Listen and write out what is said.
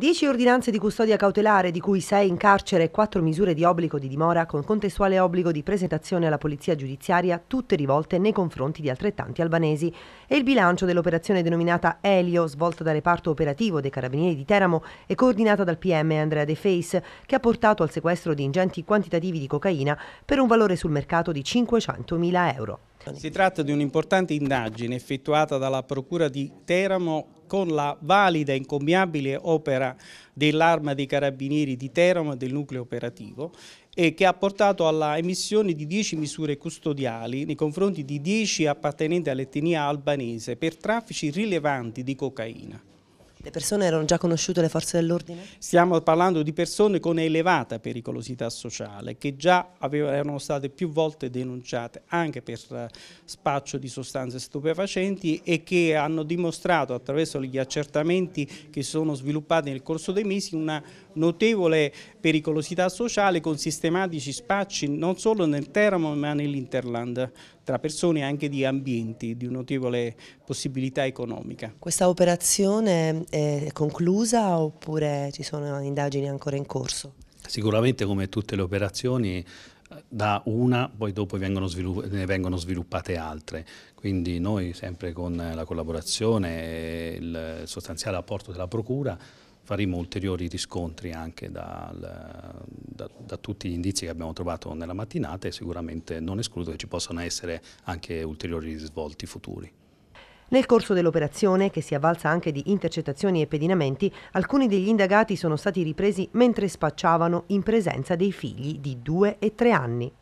10 ordinanze di custodia cautelare, di cui 6 in carcere e 4 misure di obbligo di dimora, con contestuale obbligo di presentazione alla polizia giudiziaria, tutte rivolte nei confronti di altrettanti albanesi. E il bilancio dell'operazione denominata Elio, svolta dal reparto operativo dei Carabinieri di Teramo e coordinata dal PM Andrea De Face, che ha portato al sequestro di ingenti quantitativi di cocaina per un valore sul mercato di 500.000 euro. Si tratta di un'importante indagine effettuata dalla Procura di Teramo con la valida e incombiabile opera dell'arma dei carabinieri di Teramo e del nucleo operativo e che ha portato alla emissione di 10 misure custodiali nei confronti di 10 appartenenti all'etnia albanese per traffici rilevanti di cocaina. Le persone erano già conosciute le forze dell'ordine? Stiamo parlando di persone con elevata pericolosità sociale che già avevano, erano state più volte denunciate anche per eh, spaccio di sostanze stupefacenti e che hanno dimostrato attraverso gli accertamenti che sono sviluppati nel corso dei mesi una notevole pericolosità sociale con sistematici spacci non solo nel Teramo ma nell'Interland tra persone e anche di ambienti di notevole possibilità economica. Questa operazione è conclusa oppure ci sono indagini ancora in corso? Sicuramente come tutte le operazioni da una, poi dopo vengono ne vengono sviluppate altre. Quindi noi sempre con la collaborazione e il sostanziale apporto della Procura faremo ulteriori riscontri anche dal, da, da, tutti gli indizi che abbiamo trovato nella mattinata e sicuramente non escludo che ci possano essere anche ulteriori risvolti futuri. Nel corso dell'operazione, che si avvalsa anche di intercettazioni e pedinamenti, alcuni degli indagati sono stati ripresi mentre spacciavano in presenza dei figli di 2 e 3 anni.